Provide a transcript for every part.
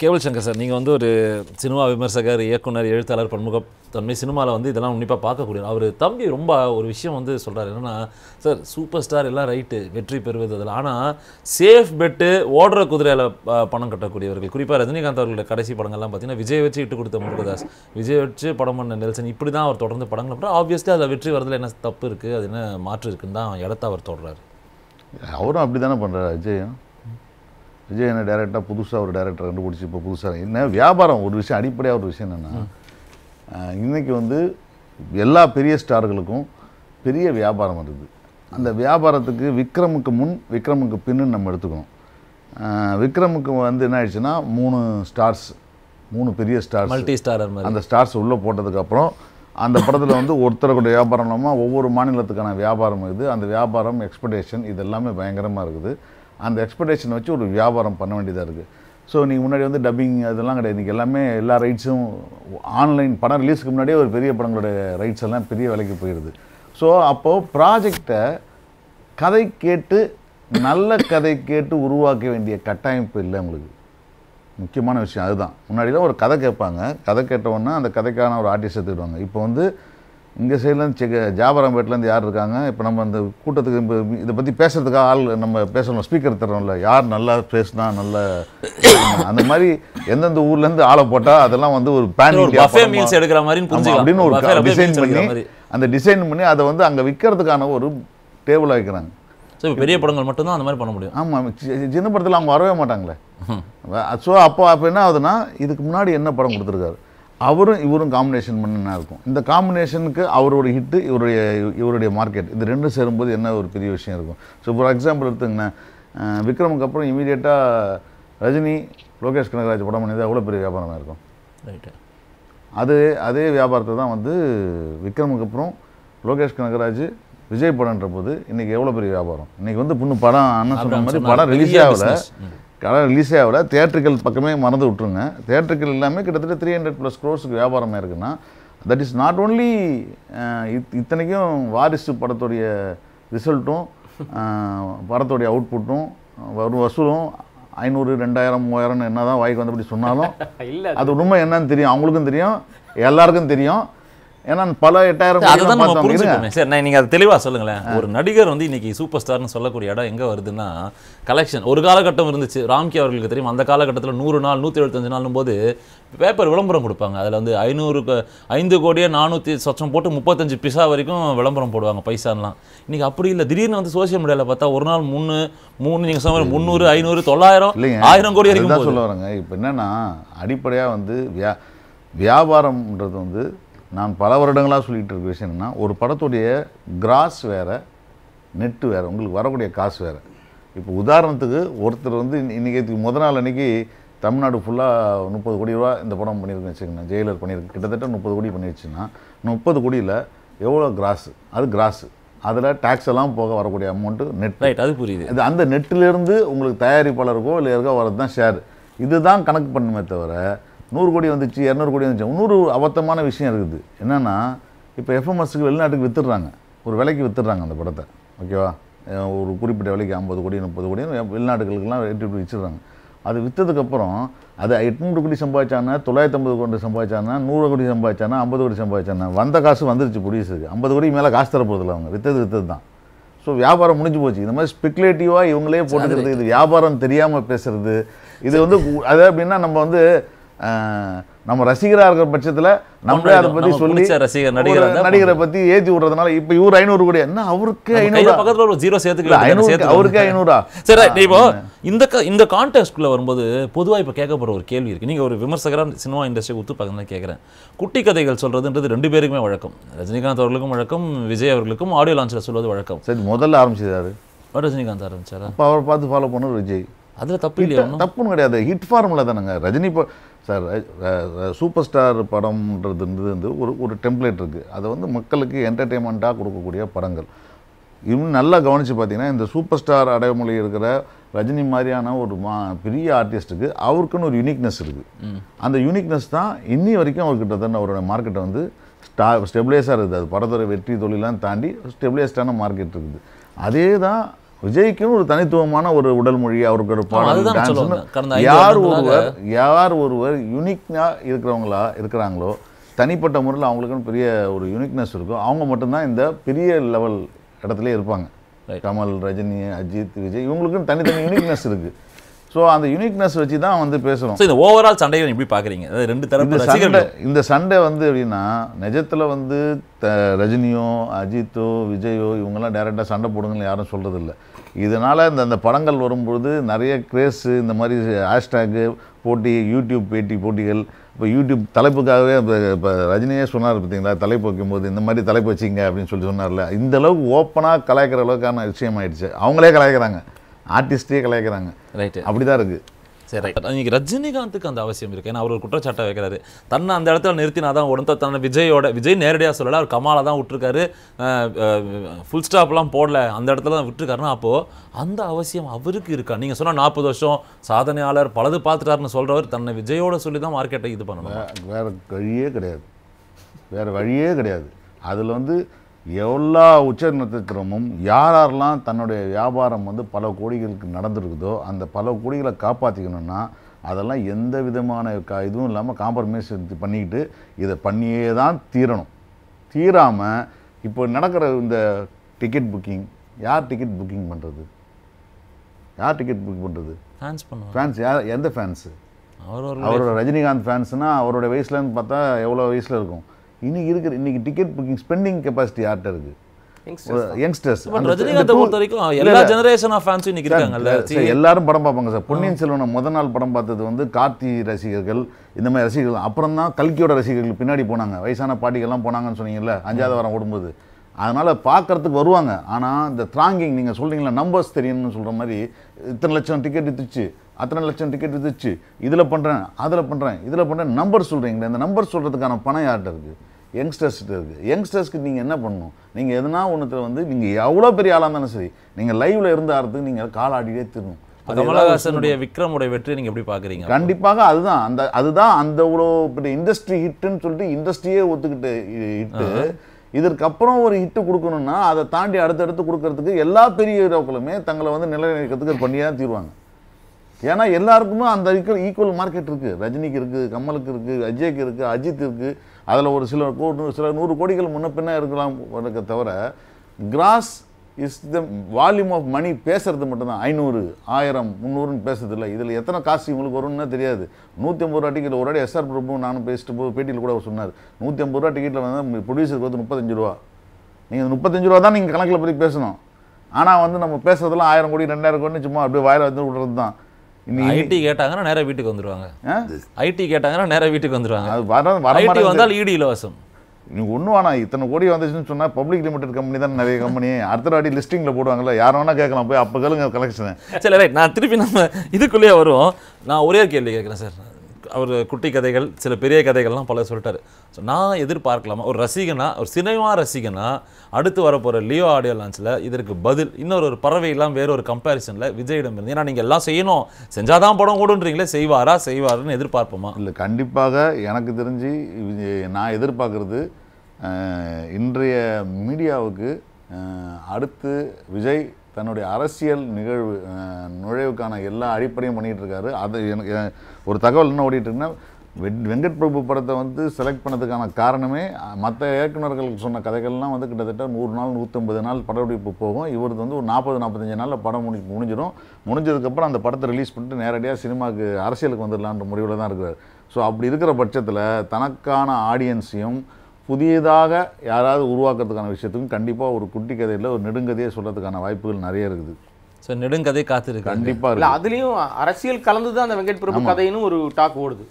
கேவல் Shankar sir நீங்கள் வந்து ஒரு சினிமா விமர்சகர் இயக்குனர் எழுத்தாளர் பன்முகத்தன்மை சினிமாவில் வந்து இதெல்லாம் உன்னிப்பாக பார்க்கக்கூடிய அவர் தம்பி ரொம்ப ஒரு விஷயம் வந்து சொல்கிறார் என்னென்னா சார் சூப்பர் ஸ்டார் எல்லாம் ரைட்டு வெற்றி பெறுவது அதில் ஆனால் சேஃப் பெட்டு ஓடுற குதிரையில் பணம் கட்டக்கூடியவர்கள் குறிப்பாக ரஜினிகாந்த் அவர்களுடைய கடைசி படங்கள்லாம் பார்த்தீங்கன்னா விஜய் வச்சு இட்டு கொடுத்த முருகதாஸ் விஜய் வச்சு படம் பண்ண நெல்சன் இப்படி தான் அவர் தொடர்ந்து படங்கள் அப்புறம் ஆப்வியஸ்லி அதில் வெற்றி வரதில் என்ன தப்பு இருக்குது அது என்ன மாற்று இருக்குன்னு தான் இடத்த அவர் தொடர்றாரு அவரும் அப்படி தானே பண்ணுறாரு அஜயும் விஜய் என்ன புதுசாக ஒரு டேரக்டரை கண்டுபிடிச்சி இப்போ புதுசாக என்ன வியாபாரம் ஒரு விஷயம் அடிப்படையாக ஒரு விஷயம் என்னென்னா இன்றைக்கி வந்து எல்லா பெரிய ஸ்டார்களுக்கும் பெரிய வியாபாரம் வருது அந்த வியாபாரத்துக்கு விக்ரமுக்கு முன் விக்ரமுக்கு பின்னு நம்ம எடுத்துக்கணும் விக்ரமுக்கு வந்து என்ன ஆயிடுச்சுன்னா மூணு ஸ்டார்ஸ் மூணு பெரிய ஸ்டார்ஸ் மல்டி ஸ்டார் அந்த ஸ்டார்ஸ் உள்ளே போட்டதுக்கப்புறம் அந்த படத்தில் வந்து ஒருத்தருடைய வியாபாரம் இல்லாமல் ஒவ்வொரு மாநிலத்துக்கான வியாபாரம் இது அந்த வியாபாரம் எக்ஸ்பெக்டேஷன் இது எல்லாமே பயங்கரமாக இருக்குது அந்த எக்ஸ்பெக்டேஷன் வச்சு ஒரு வியாபாரம் பண்ண வேண்டியதாக இருக்குது ஸோ நீங்கள் முன்னாடி வந்து டப்பிங் அதெல்லாம் கிடையாது இன்றைக்கி எல்லாமே எல்லா ரைட்ஸும் ஆன்லைன் படம் ரிலீஸ்க்கு முன்னாடியே ஒரு பெரிய படங்களோட ரைட்ஸ் எல்லாம் பெரிய விலைக்கு போயிடுது ஸோ அப்போது ப்ராஜெக்டை கதை கேட்டு நல்ல கதை கேட்டு உருவாக்க வேண்டிய கட்டமைப்பு இல்லை உங்களுக்கு முக்கியமான விஷயம் அதுதான் முன்னாடிலாம் ஒரு கதை கேட்பாங்க கதை கேட்டவுடனே அந்த கதைக்கான ஒரு ஆர்டிஸ்ட் எடுத்துக்கிடுவாங்க இப்போ வந்து இங்கே சைட்லேருந்து செக் ஜாபராம்பேட்டிலேருந்து யார் இருக்காங்க இப்போ நம்ம அந்த கூட்டத்துக்கு இப்போ இதை பற்றி பேசுகிறதுக்காக ஆள் நம்ம பேசணும் ஸ்பீக்கர் தரோம்ல யார் நல்லா பேசினா நல்ல அந்த மாதிரி எந்தெந்த ஊர்லேருந்து ஆளை போட்டால் அதெல்லாம் வந்து ஒரு பேன் எடுக்கிற மாதிரி அப்படின்னு ஒரு டிசைன் பண்ணி அந்த டிசைன் பண்ணி அதை வந்து அங்கே விற்கிறதுக்கான ஒரு டேபிளாக வைக்கிறாங்க ஸோ பெரிய படங்கள் மட்டும்தான் அந்த மாதிரி பண்ண முடியும் ஆமாம் சின்ன படத்தில் அவங்க வரவே மாட்டாங்களே ஸோ அப்போ அப்போ என்ன ஆகுதுன்னா இதுக்கு முன்னாடி என்ன படம் கொடுத்துருக்காரு அவரும் இவரும் காம்பினேஷன் பண்ணினா இருக்கும் இந்த காம்பினேஷனுக்கு அவரோட ஹிட்டு இவருடைய இவருடைய மார்க்கெட் இது ரெண்டும் சேரும்போது என்ன ஒரு பெரிய விஷயம் இருக்கும் ஸோ ஃபார் எக்ஸாம்பிள் எடுத்துங்கண்ணா விக்ரமுக்கு அப்புறம் இமீடியட்டாக ரஜினி லோகேஷ் கனகராஜ் படம் பண்ணியது அவ்வளோ பெரிய வியாபாரமாக இருக்கும் ரைட்டு அது அதே வியாபாரத்தை தான் வந்து விக்ரமுக்கு அப்புறம் லோகேஷ் கனகராஜ் விஜய் படன்ற போது இன்றைக்கி எவ்வளோ பெரிய வியாபாரம் இன்றைக்கி வந்து புண்ணு படம் அண்ணன் சொன்ன மாதிரி படம் ரிலீஸே ஆகலை கடன் ரிலீஸே ஆகல தேட்டர்கள் பக்கமே மறந்து விட்ருங்க தேட்டர்கள் எல்லாமே கிட்டத்தட்ட த்ரீ ஹண்ட்ரட் ப்ளஸ் க்ரோர்ஸுக்கு வியாபாரமாக இருக்குன்னா தட் இஸ் நாட் ஓன்லி இத் இத்தனைக்கும் வாரிசு படத்துடைய ரிசல்ட்டும் படத்துடைய அவுட்புட்டும் வரும் வசூலும் ஐநூறு ரெண்டாயிரம் மூவாயிரம்னு என்ன தான் வாய்க்கு வந்தபடி சொன்னாலும் அது உண்மை என்னன்னு தெரியும் அவங்களுக்கும் தெரியும் எல்லாருக்கும் தெரியும் ஏன்னா பல எட்டாயிரம் அதுதான் நம்ம புரிஞ்சுக்கோமே சரி நான் நீங்கள் அது தெளிவாக சொல்லுங்களேன் ஒரு நடிகர் வந்து இன்னைக்கு சூப்பர் ஸ்டார்னு சொல்லக்கூடிய இடம் எங்கே வருதுன்னா கலெக்ஷன் ஒரு காலகட்டம் இருந்துச்சு ராம்கி அவர்களுக்கு தெரியும் அந்த காலகட்டத்தில் நூறு நாள் நூற்றி எழுபத்தஞ்சு நாள்னும் போது பேப்பர் விளம்பரம் கொடுப்பாங்க அதில் வந்து ஐநூறுக்கு ஐந்து கோடியே நானூற்றி சொச்சம் போட்டு முப்பத்தஞ்சு பிசா வரைக்கும் விளம்பரம் போடுவாங்க பைசான்லாம் இன்றைக்கி அப்படி இல்லை திடீர்னு வந்து சோசியல் மீடியாவில் பார்த்தா ஒரு நாள் மூணு மூணு நீங்கள் சொன்ன முந்நூறு ஐநூறு தொள்ளாயிரம் ஆயிரம் கோடி வரைக்கும் சொல்ல வரேங்க இப்போ என்னன்னா அடிப்படையாக வந்து வியா வியாபாரம்ன்றது வந்து நான் பல வருடங்களாக சொல்லிகிட்டு இருக்க விஷயம் என்னென்னா ஒரு படத்துடைய கிராஸ் வேறு நெட்டு வேறு உங்களுக்கு வரக்கூடிய காசு வேறு இப்போ உதாரணத்துக்கு ஒருத்தர் வந்து இன்றைக்கி முத நாள் அன்றைக்கி தமிழ்நாடு ஃபுல்லாக முப்பது கோடி ரூபா இந்த படம் பண்ணியிருக்குன்னு வச்சுக்கோங்க ஜெயிலர் பண்ணியிருக்கு கிட்டத்தட்ட முப்பது கோடி பண்ணிடுச்சுன்னா முப்பது கோடியில் எவ்வளோ கிராஸு அது கிராஸு அதில் டேக்ஸ் எல்லாம் போக வரக்கூடிய அமௌண்ட்டு நெட் ரைட் அது புரியுது இது அந்த நெட்டிலேருந்து உங்களுக்கு தயாரிப்பாளருக்கோ இல்லை இருக்கோ வரது தான் ஷேர் இதுதான் கணக்கு பண்ணுமே தவிர நூறு கோடி வந்துச்சு இரநூறு கோடி வந்துச்சு இன்னொரு அபத்தமான விஷயம் இருக்குது என்னென்னா இப்போ எஃப்எம்எஸ்க்கு வெளிநாட்டுக்கு வித்துடுறாங்க ஒரு விலைக்கு வித்துடுறாங்க அந்த படத்தை ஓகேவா ஒரு குறிப்பிட்ட விலைக்கு ஐம்பது கோடி முப்பது கோடி வெளிநாடுகளுக்கெல்லாம் எட்டு வச்சுடுறாங்க அது விற்றதுக்கப்புறம் அது எட்நூறு கோடி சம்பாதிச்சானா தொள்ளாயிரத்தி ஐம்பது கோடி சம்பாதிச்சானா நூறு கோடி சம்பாதிச்சானா ஐம்பது கோடி சம்பாதிச்சானா வந்த காசு வந்துருச்சு ப்ரொடியூசருக்கு ஐம்பது கோடி மேலே காசு தர அவங்க விற்றது விற்றது தான் ஸோ வியாபாரம் முடிஞ்சு போச்சு இந்த மாதிரி ஸ்பெக்குலேட்டிவாக இவங்களே போட்டுக்கிறது இது வியாபாரம் தெரியாமல் பேசுறது இது வந்து அது அப்படின்னா நம்ம வந்து நம்ம ரசிகராக இருக்கிற பட்சத்தில் நம்மளே அதை பற்றி சொல்லி ரசிகர் நடிகர் நடிகரை பற்றி ஏற்றி விடுறதுனால இப்போ இவர் ஐநூறு கோடி என்ன அவருக்கு ஐநூறு பக்கத்தில் ஒரு ஜீரோ சேர்த்துக்கலாம் ஐநூறு அவருக்கு ஐநூறா சரி இப்போ இந்த இந்த கான்டெக்ட்குள்ளே வரும்போது பொதுவாக இப்போ கேட்கப்படுற ஒரு கேள்வி இருக்குது நீங்கள் ஒரு விமர்சகராக சினிமா இண்டஸ்ட்ரி ஒத்து பார்க்கணும் கேட்குறேன் குட்டி கதைகள் சொல்கிறதுன்றது ரெண்டு பேருக்குமே வழக்கம் ரஜினிகாந்த் அவர்களுக்கும் வழக்கம் விஜய் அவர்களுக்கும் ஆடியோ லான்ச்சில் சொல்வது வழக்கம் சரி முதல்ல ஆரம்பிச்சிதாரு ரஜினிகாந்த் ஆரம்பிச்சாரா இப்போ அவரை பார்த்து ஃபாலோ பண்ணுவோம் விஜய் அதில் தப்பு இல்லையா தப்புன்னு கிடையாது ஹிட் ஃபார்முலா தானேங்க ரஜினி இப்போ சார் சூப்பர் ஸ்டார் படம்ன்றது வந்து ஒரு ஒரு டெம்ப்ளேட் இருக்குது அதை வந்து மக்களுக்கு என்டர்டெயின்மெண்ட்டாக கொடுக்கக்கூடிய படங்கள் இன்னும் நல்லா கவனித்து பார்த்தீங்கன்னா இந்த சூப்பர் ஸ்டார் அடைமொழி இருக்கிற ரஜினி மாதிரியான ஒரு மா பெரிய ஆர்டிஸ்ட்டுக்கு அவருக்குன்னு ஒரு யூனிக்னஸ் இருக்குது அந்த யூனிக்னஸ் தான் இன்னி வரைக்கும் அவர்கிட்ட தான் அவரோட மார்க்கெட்டை வந்து ஸ்டா ஸ்டெபிளைஸாக இருக்குது அது படத்துறை வெற்றி தொழிலாம் தாண்டி ஸ்டெபிளைஸ்டான மார்க்கெட் இருக்குது அதே தான் விஜய்க்கும் ஒரு தனித்துவமான ஒரு உடல் மொழி அவருக்கு ஒரு பாடல் யார் ஒருவர் யார் ஒருவர் யூனிக்னா இருக்கிறவங்களா இருக்கிறாங்களோ தனிப்பட்ட முறையில் அவங்களுக்குன்னு பெரிய ஒரு யூனிக்னஸ் இருக்கும் அவங்க மட்டும்தான் இந்த பெரிய லெவல் இடத்துல இருப்பாங்க கமல் ரஜினி அஜித் விஜய் இவங்களுக்குன்னு தனித்தனி யூனிக்னஸ் இருக்குது ஸோ அந்த யூனிக்னஸ் வச்சு தான் வந்து பேசுகிறோம் இந்த ஓவரால் சண்டையை எப்படி பார்க்குறீங்க அதாவது ரெண்டு தரப்பு சண்டை இந்த சண்டை வந்து எப்படின்னா நிஜத்தில் வந்து த ரஜினியோ அஜித்தோ விஜயோ இவங்கெல்லாம் டேரெக்டாக சண்டை போடுங்கன்னு யாரும் சொல்கிறது இல்லை இதனால் இந்த அந்த படங்கள் வரும்பொழுது நிறைய க்ரேஸு இந்த மாதிரி ஹேஷ்டேக்கு போட்டி யூடியூப் பேட்டி போட்டிகள் இப்போ யூடியூப் தலைப்புக்காகவே இப்போ இப்போ ரஜினியே சொன்னார் பார்த்தீங்களா தலைப்பு வைக்கும்போது இந்த மாதிரி தலைப்பு வச்சிங்க அப்படின்னு சொல்லி சொன்னார்ல இந்த அளவுக்கு ஓப்பனாக கலாய்க்கிற அளவுக்கான விஷயம் ஆயிடுச்சு அவங்களே கலாய்க்கிறாங்க ஆர்டிஸ்டே கலாய்க்கிறாங்க ரைட்டு அப்படி தான் இருக்குது சரி இன்னைக்கு ரஜினிகாந்துக்கு அந்த அவசியம் இருக்குது ஏன்னா அவர் குற்றச்சாட்டை வைக்கிறாரு தன்னை அந்த இடத்துல நிறுத்தினா தான் உடனே தன்னை விஜயோட விஜய் நேரடியாக சொல்லலை அவர் கமாலை தான் விட்டுருக்காரு ஃபுல் ஸ்டாப்லாம் போடல அந்த இடத்துல தான் விட்டுருக்காருன்னா அப்போது அந்த அவசியம் அவருக்கு இருக்கா நீங்கள் சொன்னால் நாற்பது வருஷம் சாதனையாளர் பலது பார்த்துட்டாருன்னு சொல்கிறவர் தன்னை விஜயோட சொல்லி தான் மார்க்கெட்டை இது பண்ணணும் வேறு வழியே கிடையாது வேறு வழியே கிடையாது அதில் வந்து எல்லா உச்ச நட்சத்திரமும் யார் யாரெல்லாம் தன்னுடைய வியாபாரம் வந்து பல கோடிகளுக்கு நடந்திருக்குதோ அந்த பல கோடிகளை காப்பாற்றிக்கணும்னா அதெல்லாம் எந்த விதமான க இதுவும் இல்லாமல் காம்ப்ரமைஸ் பண்ணிக்கிட்டு இதை பண்ணியே தான் தீரணும் தீராமல் இப்போ நடக்கிற இந்த டிக்கெட் புக்கிங் யார் டிக்கெட் புக்கிங் பண்ணுறது யார் டிக்கெட் புக் பண்ணுறது ஃபேன்ஸ் பண்ணுவோம் ஃபேன்ஸ் யார் எந்த ஃபேன்ஸு அவரோட ரஜினிகாந்த் ஃபேன்ஸ்னால் அவரோட வயசுலன்னு பார்த்தா எவ்வளோ வயசில் இருக்கும் இன்னைக்கு இருக்கிற இன்னைக்கு டிக்கெட் புக்கிங் ஸ்பெண்டிங் கெப்பாசிட்டி யார்கிட்ட இருக்கு யங்ஸ்டர்ஸ் எல்லா ஜெனரேஷன் ஆஃப் ஃபேன்ஸும் இன்னைக்கு எல்லாரும் படம் பார்ப்பாங்க சார் பொன்னியின் செல்வனை முதல் நாள் படம் பார்த்தது வந்து கார்த்தி ரசிகர்கள் இந்த மாதிரி ரசிகர்கள் அப்புறம் தான் கல்கியோட ரசிகர்கள் பின்னாடி போனாங்க வயசான பாட்டிகள்லாம் போனாங்கன்னு சொன்னீங்கல்ல அஞ்சாவது வாரம் ஓடும்போது அதனால் பார்க்குறதுக்கு வருவாங்க ஆனால் இந்த த்ராங்கிங் நீங்கள் சொல்கிறீங்களா நம்பர்ஸ் தெரியும்னு சொல்கிற மாதிரி இத்தனை லட்சம் டிக்கெட் வித்துச்சு அத்தனை லட்சம் டிக்கெட் வித்துச்சு இதில் பண்ணுறேன் அதில் பண்ணுறேன் இதில் பண்ணுறேன் நம்பர் சொல்கிறீங்களே இந்த நம்பர் சொல்கிறதுக்கான பணம் யார்கிட்ட இருக்குது யங்ஸ்டர்ஸ்கிட்ட இருக்குது யங்ஸ்டர்ஸ்க்கு நீங்கள் என்ன பண்ணணும் நீங்கள் எதனா ஒன்றுத்தில் வந்து நீங்கள் எவ்வளோ பெரிய ஆளாக இருந்தாலும் சரி நீங்கள் லைவில் இருந்த ஆடுறதுக்கு நீங்கள் காலாடியே ஆடிட்டே கமலஹாசனுடைய விக்ரமுடைய வெற்றி நீங்கள் எப்படி பார்க்குறீங்க கண்டிப்பாக அதுதான் அந்த அதுதான் அந்த இவ்வளோ பெரிய இண்டஸ்ட்ரி ஹிட்டுன்னு சொல்லிட்டு இண்டஸ்ட்ரியே ஒத்துக்கிட்டு ஹிட்டு இதற்கப்புறம் ஒரு ஹிட்டு கொடுக்கணும்னா அதை தாண்டி அடுத்தடுத்து கொடுக்கறதுக்கு எல்லா பெரிய ஹீரோக்களுமே தங்களை வந்து நிலைநிற்கிறதுக்கு பண்ணியாக தான் தீர்வாங்க ஏன்னா எல்லாருக்குமே அந்த ஈக்குவல் ஈக்குவல் மார்க்கெட் இருக்குது ரஜினிக்கு இருக்குது கமலுக்கு இருக்குது அஜய்க்கு இருக்குது அஜித் இருக்குது அதில் ஒரு சில சில நூறு கோடிகள் முன்ன பின்ன இருக்கலாம் இருக்க தவிர gross is the volume of money பேசுறது மட்டும்தான் ஐநூறு ஆயிரம் முந்நூறுன்னு பேசுறது இல்லை இதில் எத்தனை காசு இவங்களுக்கு வரும்னு தெரியாது நூற்றி ஐம்பது ரூபா டிக்கெட் ஒரு வாடி எஸ்ஆர் பிரபு நானும் பேசிட்டு போது பேட்டியில் கூட அவர் சொன்னார் நூற்றி ஐம்பது ரூபா டிக்கெட்டில் வந்து ப்ரொடியூசருக்கு வந்து முப்பத்தஞ்சு ரூபா நீங்கள் முப்பத்தஞ்சு ரூபா தான் நீங்கள் கணக்கில் பற்றி பேசணும் ஆனால் வந்து நம்ம பேசுறதுலாம் ஆயிரம் கோடி ரெண்டாயிரம் கோடி சும்மா அப்படியே வாயில் வந்து விடுறது தான் ஐடி கேட்டாங்கன்னா நேராக வீட்டுக்கு வந்துடுவாங்க ஐடி கேட்டாங்கன்னா நேராக வீட்டுக்கு வந்துடுவாங்க அது வர வர ஐடி வந்தால் இடி e இலவசம் நீ ஒன்றும் ஆனால் இத்தனை கோடி வந்துச்சுன்னு சொன்னால் பப்ளிக் லிமிடெட் கம்பெனி தான் நிறைய கம்பெனி அடுத்த வாட்டி லிஸ்டிங்கில் போடுவாங்கல்ல யார் வேணால் கேட்கலாம் போய் அப்போ கேளுங்க கலெக்ஷன் சரி ரைட் நான் திருப்பி நம்ம இதுக்குள்ளேயே வருவோம் நான் ஒரே கேள்வி கேட்குறேன் சார் அவர் குட்டி கதைகள் சில பெரிய கதைகள்லாம் பல சொல்லிட்டார் ஸோ நான் எதிர்பார்க்கலாமா ஒரு ரசிகனா ஒரு சினிமா ரசிகனா அடுத்து வரப்போகிற லியோ ஆடியோ லான்ச்சில் இதற்கு பதில் இன்னொரு ஒரு பறவையெல்லாம் வேற ஒரு கம்பேரிசனில் விஜயிடம் இருந்து ஏன்னா நீங்கள் எல்லாம் செய்யணும் செஞ்சால் தான் படம் கூடுன்றீங்களே செய்வாரா செய்வாருன்னு எதிர்பார்ப்போமா இல்லை கண்டிப்பாக எனக்கு தெரிஞ்சு நான் எதிர்பார்க்குறது இன்றைய மீடியாவுக்கு அடுத்து விஜய் தன்னுடைய அரசியல் நிகழ்வு நுழைவுக்கான எல்லா அடிப்படையும் பண்ணிகிட்டு இருக்காரு அது எனக்கு ஒரு தகவல் என்ன ஓடிட்டுருக்குன்னா வெங்கட் பிரபு படத்தை வந்து செலக்ட் பண்ணதுக்கான காரணமே மற்ற இயக்குநர்களுக்கு சொன்ன கதைகள்லாம் வந்து கிட்டத்தட்ட நூறு நாள் நூற்றம்பது நாள் படப்பிடிப்பு போகும் இவரது வந்து ஒரு நாற்பது நாற்பத்தஞ்சு நாளில் படம் முடி முடிஞ்சிடும் முடிஞ்சதுக்கப்புறம் அந்த படத்தை ரிலீஸ் பண்ணிட்டு நேரடியாக சினிமாவுக்கு அரசியலுக்கு வந்துடலான்ற முடிவில் தான் இருக்கிறார் ஸோ அப்படி இருக்கிற பட்சத்தில் தனக்கான ஆடியன்ஸையும் புதியதாக யாராவது உருவாக்குறதுக்கான விஷயத்துக்கும் கண்டிப்பாக ஒரு குட்டி கதையில் ஒரு நெடுங்கதையை சொல்கிறதுக்கான வாய்ப்புகள் நிறைய இருக்குது ஸோ நெடுங்கதை காத்திருக்கு கண்டிப்பாக இல்லை அதுலேயும் அரசியல் கலந்து தான் அந்த வெங்கட் பிரபு கதைன்னு ஒரு டாக் ஓடுது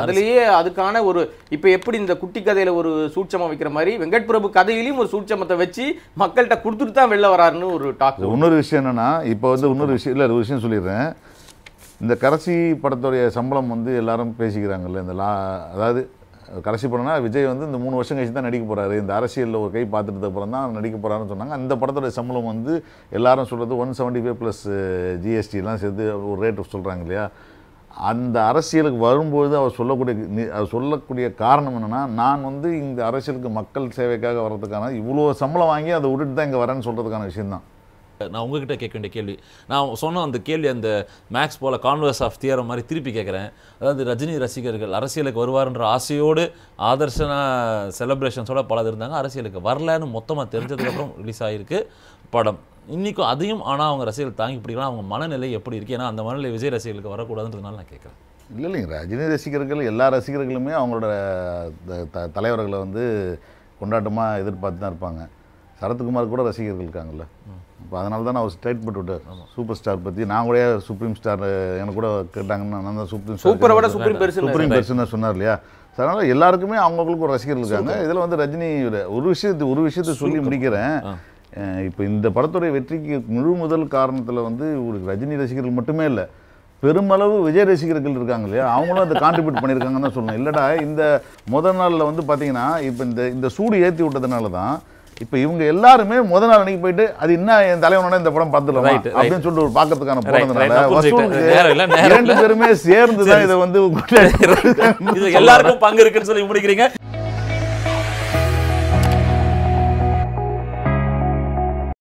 அதுலேயே அதுக்கான ஒரு இப்போ எப்படி இந்த குட்டி கதையில் ஒரு சூட்சமம் வைக்கிற மாதிரி வெங்கட் பிரபு கதையிலையும் ஒரு சூட்சமத்தை வச்சு மக்கள்கிட்ட கொடுத்துட்டு தான் வெளில வராருன்னு ஒரு டாக் இன்னொரு விஷயம் என்னென்னா இப்போ வந்து இன்னொரு விஷயம் இல்லை ஒரு விஷயம் சொல்லிடுறேன் இந்த கரசி படத்துடைய சம்பளம் வந்து எல்லாரும் பேசிக்கிறாங்கல்ல இந்த லா அதாவது கடைசி படம்னா விஜய் வந்து இந்த மூணு வருஷம் கழிச்சு தான் நடிக்க போகிறாரு இந்த அரசியலில் ஒரு கை பார்த்துட்டு அப்புறம் தான் நடிக்க போகிறாருன்னு சொன்னாங்க அந்த படத்தோட சம்பளம் வந்து எல்லாரும் சொல்கிறது ஒன் செவன்ட்டி ஃபைவ் ப்ளஸ் ஜிஎஸ்டிலாம் சேர்த்து ஒரு ரேட் சொல்கிறாங்க இல்லையா அந்த அரசியலுக்கு வரும்பொழுது அவர் சொல்லக்கூடிய அவர் சொல்லக்கூடிய காரணம் என்னென்னா நான் வந்து இந்த அரசியலுக்கு மக்கள் சேவைக்காக வர்றதுக்கான இவ்வளோ சம்பளம் வாங்கி அதை விட்டுட்டு தான் இங்கே வரேன்னு சொல்கிறதுக்கான விஷயந்தான் நான் உங்ககிட்ட கேட்க வேண்டிய கேள்வி நான் சொன்ன அந்த கேள்வி அந்த மேக்ஸ் போல் கான்வர்ஸ் ஆஃப் தியரம் மாதிரி திருப்பி கேட்குறேன் அதாவது ரஜினி ரசிகர்கள் அரசியலுக்கு வருவார்ன்ற ஆசையோடு ஆதர்ஷன செலப்ரேஷன்ஸோட பலர் இருந்தாங்க அரசியலுக்கு வரலன்னு மொத்தமாக தெரிஞ்சதுக்கப்புறம் ரிலீஸ் ஆகிருக்கு படம் இன்றைக்கும் அதையும் ஆனால் அவங்க ரசிகர்கள் தாங்கி பிடிக்கலாம் அவங்க மனநிலை எப்படி இருக்குது ஏன்னா அந்த மனநிலை விஜய் ரசிகர்களுக்கு வரக்கூடாதுன்றதுனால நான் கேட்குறேன் இல்லை இல்லைங்க ரஜினி ரசிகர்கள் எல்லா ரசிகர்களுமே அவங்களோட த தலைவர்களை வந்து கொண்டாட்டமாக எதிர்பார்த்து தான் இருப்பாங்க சரத்குமார் கூட ரசிகர்கள் இருக்காங்கல்ல இப்போ அதனால தான் அவர் ஸ்ட்ரைட் போட்டு விட்டார் சூப்பர் ஸ்டார் பற்றி நான் கூட சுப்ரீம் ஸ்டார் எனக்கு கூட கேட்டாங்கன்னா நான் தான் சுப்ரீம் சூப்பரை விட சுப்ரீம் பெருசு சுப்ரீம் பெருசுன்னு சொன்னார் இல்லையா அதனால் எல்லாருக்குமே அவங்களுக்கு ஒரு ரசிகர்கள் இருக்காங்க இதில் வந்து ரஜினி ஒரு விஷயத்து ஒரு விஷயத்தை சொல்லி முடிக்கிறேன் இப்போ இந்த படத்துடைய வெற்றிக்கு முழு முதல் காரணத்தில் வந்து ஒரு ரஜினி ரசிகர்கள் மட்டுமே இல்லை பெருமளவு விஜய் ரசிகர்கள் இருக்காங்க இல்லையா அவங்களும் அதை கான்ட்ரிபியூட் பண்ணியிருக்காங்கன்னு தான் சொல்லணும் இல்லைடா இந்த முதல் நாளில் வந்து பார்த்தீங்கன்னா இப்போ இந்த இந்த சூடு ஏற்றி விட்டதுனால தான் இப்போ இவங்க எல்லாருமே முதல் நாள் அன்னைக்கு போயிட்டு அது என்ன என் தலைவனோட இந்த படம் பார்த்துலாம் அப்படின்னு சொல்லிட்டு ஒரு பார்க்கறதுக்கான போனதுனால இரண்டு பேருமே சேர்ந்து தான் இதை வந்து எல்லாருக்கும் பங்கு இருக்குன்னு சொல்லி முடிக்கிறீங்க